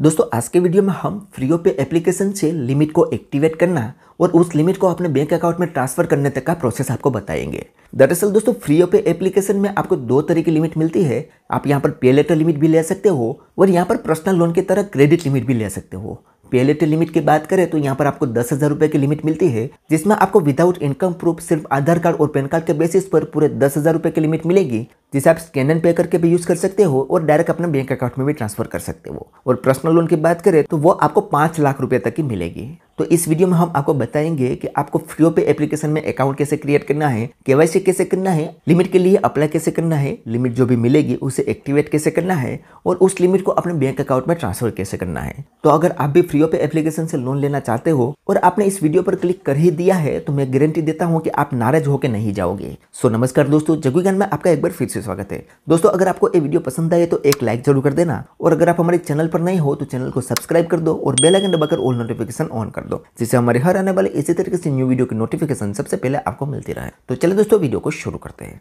दोस्तों आज के वीडियो में हम फ्री पे एप्लीकेशन से लिमिट को एक्टिवेट करना और उस लिमिट को अपने बैंक अकाउंट में ट्रांसफर करने तक का प्रोसेस आपको बताएंगे दरअसल दोस्तों फ्री पे एप्लीकेशन में आपको दो तरह की लिमिट मिलती है आप यहाँ पर पे लेटर लिमिट भी ले सकते हो और यहाँ पर पर्सनल लोन की तरह क्रेडिट लिमिट भी ले सकते हो पीएलटी लिमिट तो की बात करें तो यहाँ पर आपको दस हज़ार रुपये की लिमिट मिलती है जिसमें आपको विदाउट इनकम प्रूफ सिर्फ आधार कार्ड और पैन कार्ड के बेसिस पर पूरे दस हज़ार रुपये की लिमिट मिलेगी जिसे आप स्कैन एंड पे करके भी यूज़ कर सकते हो और डायरेक्ट अपने बैंक अकाउंट में भी ट्रांसफर कर सकते हो और पर्सनल लोन की बात करें तो वो आपको पाँच लाख रुपये तक की मिलेगी तो इस वीडियो में हम आपको बताएंगे कि आपको फ्री पे एप्लीकेशन में अकाउंट कैसे क्रिएट करना है केवाईसी कैसे करना है लिमिट के लिए अप्लाई कैसे करना है लिमिट जो भी मिलेगी उसे एक्टिवेट कैसे करना है और उस लिमिट को अपने बैंक अकाउंट में ट्रांसफर कैसे करना है तो अगर आप भी फ्री पे एप्लीकेशन से लोन लेना चाहते हो और आपने इस वीडियो पर क्लिक कर ही दिया है तो मैं गारंटी देता हूँ कि आप नाराज होकर नहीं जाओगे सो नमस्कार दोस्तों जगह में आपका एक बार फिर से स्वागत है दोस्तों अगर आपको ये वीडियो पसंद आए तो एक लाइक जरूर कर देना और अगर आप हमारे चैनल पर नहीं हो तो चैनल को सब्सक्राइब कर दो और बेलाइकन दबाकर ऑल नोटिफिकेशन ऑन कर दो जिससे हमारे हर आने वाले इसी तरीके से न्यू वीडियो की नोटिफिकेशन सबसे पहले आपको मिलती रहे तो चले दोस्तों वीडियो को शुरू करते हैं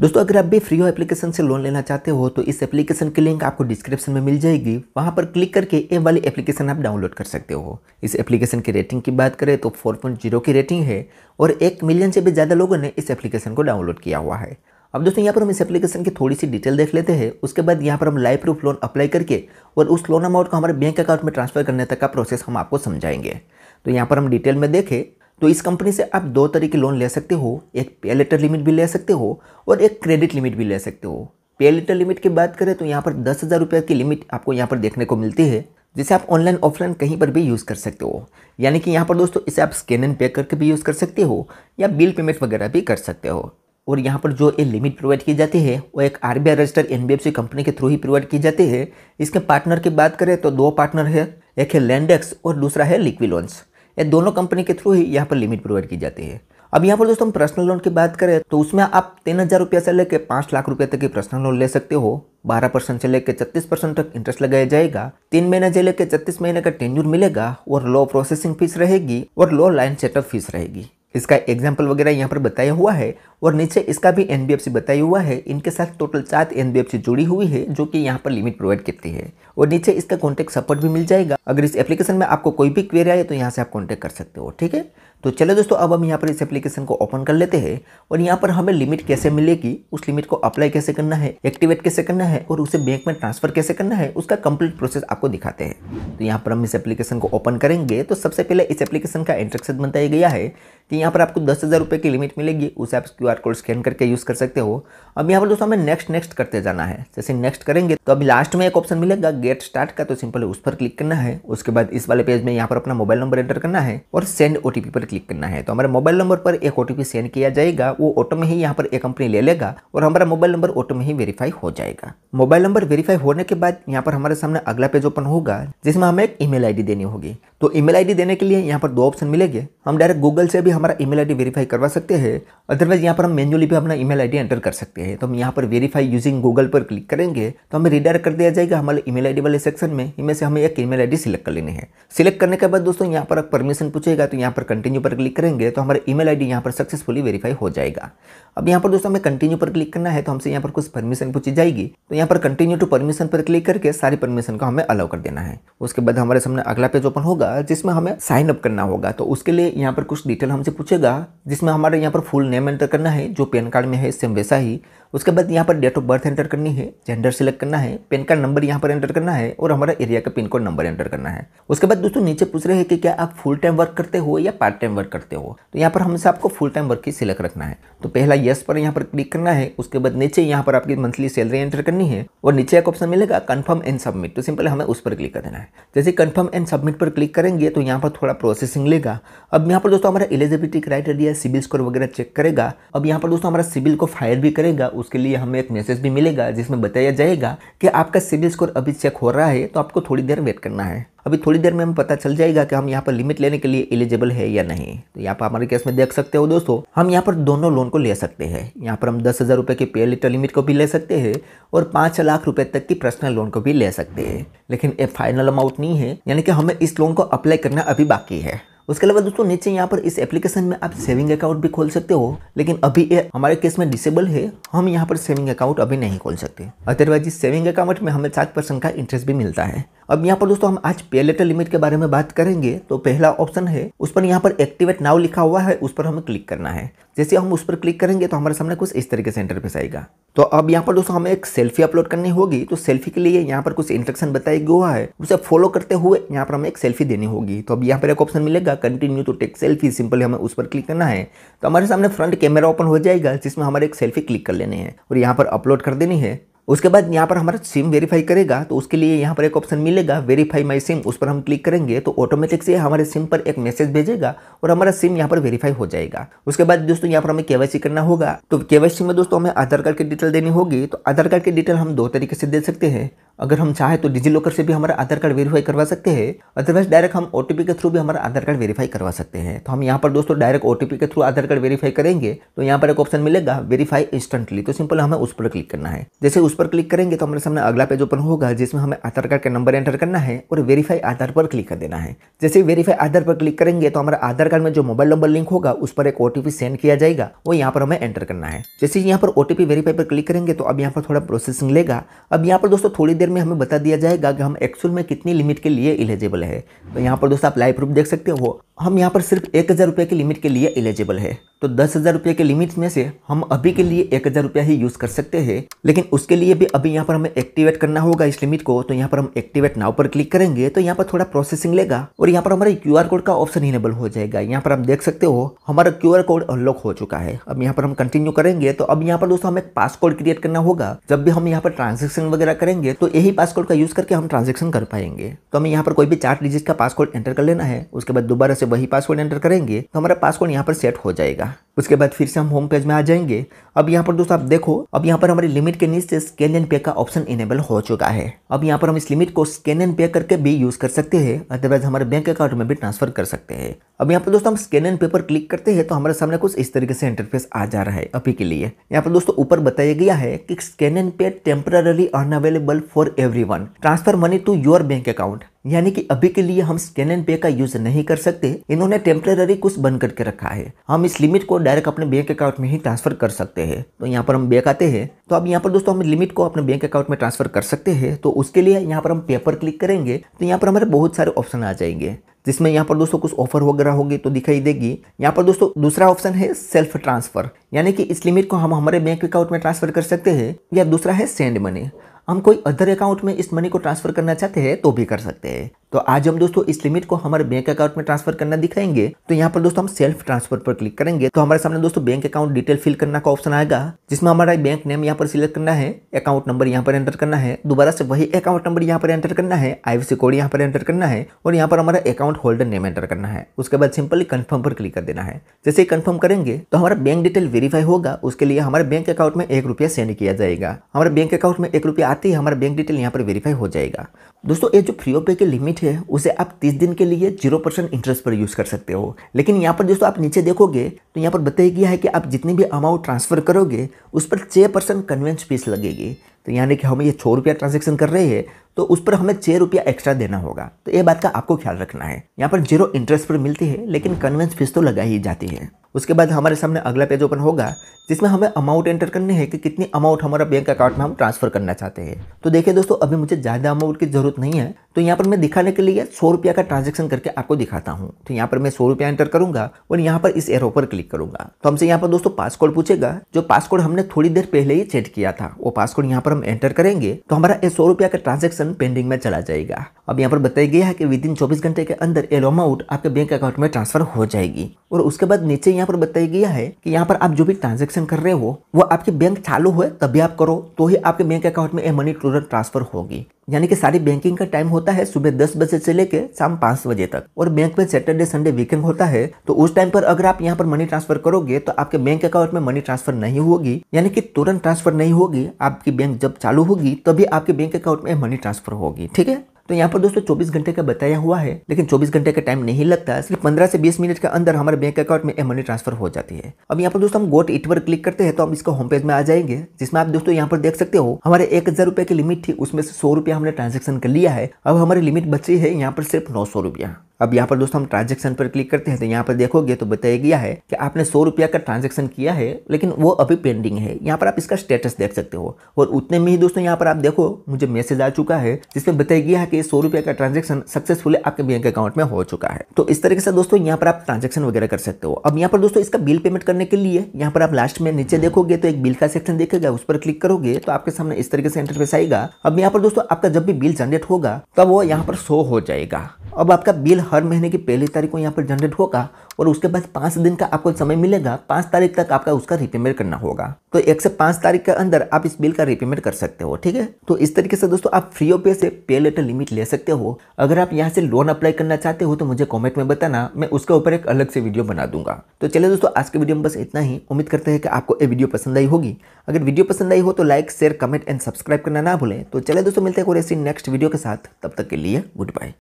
दोस्तों अगर आप भी फ्री हो एप्लीकेशन से लोन लेना चाहते हो तो इस एप्लीकेशन की लिंक आपको डिस्क्रिप्शन में मिल जाएगी वहां पर क्लिक करके ए वाली एप्लीकेशन आप डाउनलोड कर सकते हो इस एप्लीकेशन की रेटिंग की बात करें तो 4.0 की रेटिंग है और एक मिलियन से भी ज़्यादा लोगों ने इस एप्लीकेशन को डाउनलोड किया हुआ है अब दोस्तों यहाँ पर हम इस एप्लीकेशन की थोड़ी सी डिटेल देख लेते हैं उसके बाद यहाँ पर हम लाइफ प्रूफ लोन अप्लाई करके और उस लोन अमाउंट को हमारे बैंक अकाउंट में ट्रांसफर करने तक का प्रोसेस हम आपको समझाएंगे तो यहाँ पर हम डिटेल में देखें तो इस कंपनी से आप दो तरह के लोन ले सकते हो एक पे लेटर लिमिट भी ले सकते हो और एक क्रेडिट लिमिट भी ले सकते हो पे लेटर लिमिट की बात करें तो यहाँ पर दस हज़ार रुपये की लिमिट आपको यहाँ पर देखने को मिलती है जिसे आप ऑनलाइन ऑफलाइन कहीं पर भी यूज़ कर सकते हो यानी कि यहाँ पर दोस्तों इसे आप स्कैन एंड पे करके भी यूज़ कर सकते हो या बिल पेमेंट वगैरह भी कर सकते हो और यहाँ पर जो ये लिमिट प्रोवाइड की जाती है वो एक आर रजिस्टर एन कंपनी के थ्रू ही प्रोवाइड की जाती है इसके पार्टनर की बात करें तो दो पार्टनर है एक है लैंडेक्स और दूसरा है लोन्स ये दोनों कंपनी के थ्रू ही यहाँ पर लिमिट प्रोवाइड की जाती है अब यहाँ पर दोस्तों हम पर्सनल लोन की बात करें तो उसमें आप तीन हज़ार रुपया से लेकर पाँच लाख रुपये तक की पर्सनल लोन ले सकते हो बारह परसेंट से लेकर छत्तीस परसेंट तक इंटरेस्ट लगाया जाएगा तीन महीने से लेकर छत्तीस महीने का टेन्यूर मिलेगा और लो प्रोसेसिंग फीस रहेगी और लो लाइन सेटअप फीस रहेगी इसका एग्जाम्पल वगैरह यहाँ पर बताया हुआ है और नीचे इसका भी एन बताया हुआ है इनके साथ टोटल चार एन जुड़ी हुई है जो कि यहाँ पर लिमिट प्रोवाइड करती है और नीचे इसका कॉन्टैक्ट सपोर्ट भी मिल जाएगा अगर इस एप्लीकेशन में आपको कोई भी क्वेरी आए तो यहाँ से आप कॉन्टैक्ट कर सकते हो ठीक है तो चले दोस्तों अब हम यहाँ पर इस एप्लीकेशन को ओपन कर लेते हैं और यहाँ पर हमें लिमिट कैसे मिलेगी उस लिमिट को अप्लाई कैसे करना है एक्टिवेट कैसे करना है और उसे बैंक में ट्रांसफर कैसे करना है उसका कंप्लीट प्रोसेस आपको दिखाते हैं तो यहाँ पर हम इस एप्लीकेशन को ओपन करेंगे तो सबसे पहले इस एप्लीकेशन का इंट्रक्शन बनता गया है कि यहाँ पर आपको दस हज़ार रुपये की लिमिट मिलेगी उसे आप क्यू आर कोड स्कैन करके यूज़ कर सकते हो अब यहाँ पर दोस्तों हमें नेक्स्ट नेक्स्ट करते जाना है जैसे नेक्स्ट करेंगे तो अभी लास्ट में एक ऑप्शन मिलेगा गेट स्टार्ट का तो सिंपल उस पर क्लिक करना है उसके बाद इस वाले पेज में यहाँ पर अपना मोबाइल नंबर एंटर करना है और सेंड ओ पर क्लिक करना है तो हमारे मोबाइल नंबर पर एक ओटीपी सेंड किया जाएगा वो ऑटो में ही यहाँ पर एक कंपनी ले लेगा और हमारा मोबाइल नंबर ऑटो में ही वेरीफाई हो जाएगा मोबाइल नंबर वेरीफाई होने के बाद यहाँ पर हमारे सामने अगला पेज ओपन होगा जिसमें हमें एक ईमेल आईडी देनी होगी तो ईमेल आईडी देने के लिए यहाँ पर दो ऑप्शन मिलेंगे हम डायरेक्ट गूगल से भी हमारा ईमेल आईडी वेरीफाई करवा सकते हैं अदरवाइज यहाँ पर हम मैनुअली भी अपना ईमेल आईडी एंटर कर सकते हैं तो हम यहाँ पर वेरीफाई यूजिंग गूगल पर क्लिक करेंगे तो हमें रिडायरेक्ट कर दिया जाएगा हमारे ईमेल आईडी वाले सेक्शन में इनमें से हमें एक ईमेल आईडी सिलेक्ट कर लेनी है सिलेक्ट करने के बाद दोस्तों यहाँ पर परमिशन पूछेगा तो यहाँ पर कंटिन्यू पर क्लिक करेंगे तो हमारा ईमेल आईडी यहाँ पर सक्सेसफुली वेरीफाई हो जाएगा अब यहाँ पर दोस्तों हमें कंटिन्यू पर क्लिक करना है तो हमसे यहाँ पर कुछ परमिशन पूछी जाएगी तो यहाँ पर कंटिन्यू टू परमिशन पर क्लिक करके सारी परमिशन को हमें अलाउ कर देना है उसके बाद हमारे सामने अगला पेज ओपन होगा जिसमें हमें साइन अप करना होगा तो उसके लिए यहाँ पर कुछ डिटेल हमसे पूछेगा जिसमें हमारे यहाँ पर फुल नेम एंटर करना है जो पैन कार्ड में है सेम वैसा ही उसके बाद यहाँ पर डेट ऑफ बर्थ एंटर करनी है जेंडर सेलेक्ट करना है पेन कार्ड नंबर यहाँ पर एंटर करना है और हमारा एरिया का पिन कोड नंबर एंटर करना है उसके बाद दोस्तों नीचे पूछ रहे हैं कि क्या आप फुल टाइम वर्क करते हो या पार्ट टाइम वर्क करते हो तो यहाँ पर हमसे आपको फुल टाइम वर्क ही सिलेक्ट रखना है तो पहला येस पर यहाँ पर क्लिक करना है उसके बाद नीचे यहाँ पर आपकी मंथली सैलरी एंटर करनी है और नीचे एक ऑप्शन मिलेगा कन्फर्म एंड सबमिट तो सिंपल हमें उस पर क्लिक कर देना है जैसे कन्फर्म एंड सबमिट पर क्लिक करेंगे तो यहाँ पर थोड़ा प्रोसेसिंग लेगा अब यहाँ पर दोस्तों हमारा एलिजिबिलिटी क्राइटेरिया सिबिल स्कोर वगैरह चेक करेगा अब यहाँ पर दोस्तों हमारा सिबिल को फायर भी करेगा उसके लिए हमें एक मैसेज भी मिलेगा जिसमें बताया जाएगा कि आपका सिविल स्कोर अभी चेक हो रहा है तो आपको थोड़ी देर वेट करना है अभी थोड़ी देर में हमें पता चल जाएगा कि हम यहाँ पर लिमिट लेने के लिए एलिजिबल है या नहीं तो यहाँ पर हमारे केस में देख सकते हो दोस्तों हम यहाँ पर दोनों लोन को ले सकते हैं यहाँ पर हम दस हज़ार रुपये की पे लिटर लिमिट को भी ले सकते हैं और पाँच लाख रुपए तक की पर्सनल लोन को भी ले सकते हैं लेकिन ये फाइनल अमाउंट नहीं है यानी कि हमें इस लोन को अप्लाई करना अभी बाकी है उसके अलावा दोस्तों नीचे यहाँ पर इस एप्लीकेशन में आप सेविंग अकाउंट भी खोल सकते हो लेकिन अभी ये हमारे केस में डिसेबल है हम यहाँ पर सेविंग अकाउंट अभी नहीं खोल सकते अदरवाइज इस सेविंग अकाउंट में हमें सात परसेंट का इंटरेस्ट भी मिलता है अब यहाँ पर दोस्तों हम आज पे लेटर लिमिट के बारे में बात करेंगे तो पहला ऑप्शन है उस पर यहाँ पर एक्टिवेट नाउ लिखा हुआ है उस पर हमें क्लिक करना है जैसे हम उस पर क्लिक करेंगे तो हमारे सामने कुछ इस तरीके से इंटरफेस आएगा तो अब यहाँ पर दोस्तों हमें एक सेल्फी अपलोड करनी होगी तो सेल्फी के लिए यहाँ पर कुछ इंस्ट्रक्शन बताया हुआ है उसे फॉलो करते हुए यहाँ पर हमें एक सेल्फी देनी होगी तो अब यहाँ पर एक ऑप्शन मिलेगा continue to take selfie simply हमें उस पर क्लिक करना है तो हमारे सामने फ्रंट कैमरा ओपन हो जाएगा जिसमें हमारे एक सेल्फी क्लिक कर लेनी है और यहाँ पर अपलोड कर देनी है उसके बाद यहाँ पर हमारा सिम वेरीफाई करेगा तो उसके लिए यहाँ पर एक ऑप्शन मिलेगा वेरीफाई माई सिम उस पर हम क्लिक करेंगे तो ऑटोमेटिक से हमारे सिम पर एक मैसेज भेजेगा और हमारा सिम यहाँ पर वेरीफाई हो जाएगा उसके बाद दोस्तों यहाँ पर हमें केवाईसी करना होगा तो केवाईसी में दोस्तों हमें आधार कार्ड की डिटेल देनी होगी तो आधार कार्ड की डिटेल हम दो तरीके से दे सकते हैं अगर हम चाहे तो डिजी लॉकर से भी हमारा आधार कार्ड वेरीफाई करवा सकते हैं अदरवाइज डायरेक्ट हम ओटीपी के थ्रू भी हमारा आधार कार्ड वेरीफाई करवा सकते हैं तो हम यहाँ पर दोस्तों डायरेक्ट ओटीपी के थ्रू आधार कार्ड वेरीफाई करेंगे तो यहाँ पर एक ऑप्शन मिलेगा वेरीफाई इंस्टेंटली तो सिंपल हमें उस पर क्लिक करना है जैसे उस पर क्लिक करेंगे तो हमारे सामने अगला पेज ओपन होगा जिसमें हमें आधार कार्ड का नंबर एंटर करना है और वेरीफाई आधार पर क्लिक कर देना है जैसे वेरीफाई आधार पर क्लिक करेंगे तो हमारा आधार कार्ड में जो मोबाइल नंबर लिंक होगा उस पर एक ओटीपी सेंड किया जाएगा वो यहाँ पर हमें एंटर करना है जैसे यहाँ पर ओटीपी वेरीफाई पर क्लिक करेंगे तो अब यहाँ पर थोड़ा प्रोसेसिंग लेगा अब यहाँ पर दोस्तों थोड़ी देर फिगर में हमें बता दिया जाएगा कि हम एक्चुअल में कितनी लिमिट के लिए एलिजिबल है तो यहाँ पर दोस्तों आप लाइव प्रूफ देख सकते हो हम यहाँ पर सिर्फ एक हज़ार रुपये की लिमिट के लिए एलिजिबल है तो दस हज़ार रुपये के लिमिट में से हम अभी के लिए एक हज़ार रुपया ही यूज़ कर सकते हैं लेकिन उसके लिए भी अभी यहाँ पर हमें एक्टिवेट करना होगा इस लिमिट को तो यहाँ पर हम एक्टिवेट नाव पर क्लिक करेंगे तो यहाँ पर थोड़ा प्रोसेसिंग लेगा और यहाँ पर हमारे क्यू कोड का ऑप्शन इनेबल हो जाएगा यहाँ पर हम देख सकते हो हमारा क्यू कोड अनलॉक हो चुका है अब यहाँ पर हम कंटिन्यू करेंगे तो अब यहाँ पर दोस्तों हमें कोड क्रिएट करना होगा जब भी हम यहाँ पर ट्रांजेक्शन वगैरह करेंगे तो यही कोड का यूज़ करके हम ट्रांजेक्शन कर पाएंगे तो हमें यहाँ पर कोई भी चार डिजिट का कोड एंटर कर लेना है उसके बाद दोबारा से वही पासवर्ड एंटर करेंगे तो हमारा पासवर्ड यहाँ पर सेट हो जाएगा Yeah. उसके बाद फिर से हम होम पेज में आ जाएंगे अब यहाँ पर दोस्तों आप देखो अब यहाँ पर हमारी लिमिट के नीचे स्कैन एंड पे का ऑप्शन इनेबल हो चुका है अब यहाँ पर हम इस लिमिट को स्कैन एंड पे करके भी यूज कर सकते हैं अदरवाइज हमारे बैंक अकाउंट में भी ट्रांसफर कर सकते हैं अब यहाँ पर दोस्तों हम स्कैन एंड पे पर क्लिक करते हैं तो हमारे सामने कुछ इस तरीके से इंटरफेस आ जा रहा है अभी के लिए यहाँ पर दोस्तों ऊपर बताया गया है कि scan and pay temporarily unavailable for every transfer money to your bank account यानी कि अभी के लिए हम स्कैन एंड पे का यूज नहीं कर सकते इन्होंने टेम्पररी कुछ बंद करके रखा है हम इस लिमिट को डायरेक्ट अपने बैंक अकाउंट में ही ट्रांसफर कर सकते हैं तो यहाँ पर हम बैंक आते हैं तो अब यहाँ पर दोस्तों हम लिमिट को अपने बैंक अकाउंट में ट्रांसफर कर सकते हैं तो उसके लिए यहाँ पर हम पेपर क्लिक करेंगे तो यहाँ पर हमारे बहुत सारे ऑप्शन आ जाएंगे जिसमें यहाँ पर दोस्तों कुछ ऑफर वगैरह होगी तो दिखाई देगी यहाँ पर दोस्तों दूसरा ऑप्शन है सेल्फ ट्रांसफर यानी कि इस लिमिट को हम हमारे बैंक अकाउंट में ट्रांसफर कर सकते हैं या दूसरा है सेंड मनी हम कोई अदर अकाउंट में इस मनी को ट्रांसफर करना चाहते हैं तो भी कर सकते हैं तो आज हम दोस्तों इस लिमिट को हमारे बैंक अकाउंट में ट्रांसफर करना दिखाएंगे तो यहाँ पर दोस्तों हम सेल्फ ट्रांसफर पर क्लिक करेंगे तो हमारे सामने दोस्तों बैंक अकाउंट डिटेल फिल करना का ऑप्शन आएगा जिसमें हमारा बैंक नेम यहाँ पर सिलेक्ट करना है अकाउंट नंबर यहाँ पर एंटर करना है दोबारा से वही अकाउंट नंबर यहाँ पर एंटर करना है आईवीसी कोड यहाँ पर एंटर करना है और यहाँ पर हमारा अकाउंट होल्डर नेम एंटर करना है उसके बाद सिंपली कन्फर्म पर क्लिक कर देना है जैसे कन्फर्म करेंगे तो हमारा बैंक डिटेल वेरीफाई होगा उसके लिए हमारे बैंक अकाउंट में एक रुपया सेंड किया जाएगा हमारे बैंक अकाउंट में एक रुपया आते ही हमारा बैंक डिटेल यहाँ पर वेरीफाई हो जाएगा दोस्तों ये जो फ्री पे की लिमिट अमाउंट है उसे आप तीस दिन के लिए जीरो परसेंट इंटरेस्ट पर यूज़ कर सकते हो लेकिन यहाँ पर दोस्तों आप नीचे देखोगे तो यहाँ पर बताया गया है कि आप जितनी भी अमाउंट ट्रांसफ़र करोगे उस पर छः परसेंट कन्वेंस फीस लगेगी तो यानी कि हम ये छः रुपया ट्रांजेक्शन कर रहे हैं तो उस पर हमें छः रुपया एक्स्ट्रा देना होगा तो ये बात का आपको ख्याल रखना है यहाँ पर जीरो इंटरेस्ट पर मिलती है लेकिन कन्वेंस फीस तो लगाई ही जाती है उसके बाद हमारे सामने अगला पेज ओपन होगा जिसमें हमें अमाउंट एंटर करनी है कि कितनी अमाउंट हमारा बैंक अकाउंट में हम ट्रांसफर करना चाहते हैं तो देखिए दोस्तों अभी मुझे ज़्यादा अमाउंट की जरूरत नहीं है तो यहाँ पर मैं दिखाने के लिए सौ रुपया का ट्रांजेक्शन करके आपको दिखाता हूँ तो यहाँ पर मैं सौ रुपया एंटर करूंगा और यहाँ पर इस एरो पर क्लिक करूंगा तो हमसे यहाँ पर दोस्तों पासकोड पूछेगा जो पासकोड हमने थोड़ी देर पहले ही चेट किया था वो पासकोड यहाँ पर हम एंटर करेंगे तो हमारा सौ रुपया का ट्रांजेक्शन पेंडिंग में चला जाएगा अब यहाँ पर बताया गया है कि विद इन चौबीस घंटे के अंदर एरो अमाउंट आपके बैंक अकाउंट में ट्रांसफर हो जाएगी और उसके बाद नीचे यहाँ पर बताया गया है कि यहाँ पर आप जो भी ट्रांजेक्शन कर रहे हो वो आपके बैंक चालू हो तभी आप करो तो ही आपके बैंक अकाउंट में मनी ट्रोजन ट्रांसफर होगी यानी कि सारी बैंकिंग का टाइम होता है सुबह दस बजे से लेकर शाम पाँच बजे तक और बैंक में सैटरडे संडे वीकेंड होता है तो उस टाइम पर अगर आप यहाँ पर मनी ट्रांसफर करोगे तो आपके बैंक अकाउंट में मनी ट्रांसफर नहीं होगी यानी कि तुरंत ट्रांसफर नहीं होगी आपकी बैंक जब चालू होगी तभी आपके बैंक अकाउंट में मनी ट्रांसफर होगी ठीक है तो यहाँ पर दोस्तों चौबीस घंटे का बताया हुआ है लेकिन चौबीस घंटे का टाइम नहीं लगता सिर्फ पंद्रह से बीस मिनट के अंदर हमारे बैंक अकाउंट में मनी ट्रांसफर हो जाती है अब यहाँ पर दोस्तों हम गोट इट पर क्लिक करते हैं तो हम इसका होम पेज में आ जाएंगे जिसमें आप दोस्तों यहाँ पर देख सकते हो हमारे एक हजार रुपये की लिमिट थी उसमें से सौ रुपया हमने ट्रांजेक्शन कर लिया है अब हमारी लिमिट बची है यहाँ पर सिर्फ नौ सौ रुपया अब यहाँ पर दोस्तों हम ट्रांजेक्शन पर क्लिक करते हैं तो यहाँ पर देखोगे तो बताया गया है कि आपने सौ रुपया का ट्रांजेक्शन किया है लेकिन वो अभी पेंडिंग है यहाँ पर आप इसका स्टेटस देख सकते हो और उतने में ही दोस्तों यहाँ पर आप देखो मुझे मैसेज आ चुका है जिसमें बताया गया है कि सौ रुपया का ट्रांजेक्शन सक्सेसफुल आपके बैंक अकाउंट में हो चुका है तो इस तरीके से दोस्तों यहाँ पर आप ट्रांजेक्शन वगैरह कर सकते हो अब यहाँ पर दोस्तों इसका बिल पेमेंट करने के लिए यहाँ पर आप लास्ट में नीचे देखोगे तो एक बिल का सेक्शन देखेगा उस पर क्लिक करोगे तो आपके सामने इस तरीके से इंटरफेस आएगा अब यहाँ पर दोस्तों आपका जब भी बिल जनरेट होगा तब वो यहाँ पर शो हो जाएगा अब आपका बिल हर महीने की पहली तारीख को यहाँ पर जनरेट होगा और उसके बाद पाँच दिन का आपको समय मिलेगा पाँच तारीख तक आपका उसका रिपेमेंट करना होगा तो एक से पाँच तारीख के अंदर आप इस बिल का रिपेमेंट कर सकते हो ठीक है तो इस तरीके से दोस्तों आप फ्री ऑफ पे से पे लेटर लिमिट ले सकते हो अगर आप यहाँ से लोन अप्लाई करना चाहते हो तो मुझे कॉमेंट में बताना मैं उसके ऊपर एक अलग से वीडियो बना दूंगा तो चले दोस्तों आज के वीडियो में बस इतना ही उम्मीद करते हैं कि आपको ये वीडियो पसंद आई होगी अगर वीडियो पसंद आई हो तो like share comment and subscribe करना ना भूलें तो चले दोस्तों मिलते हैं और ऐसी नेक्स्ट वीडियो के साथ तब तक के लिए गुड बाय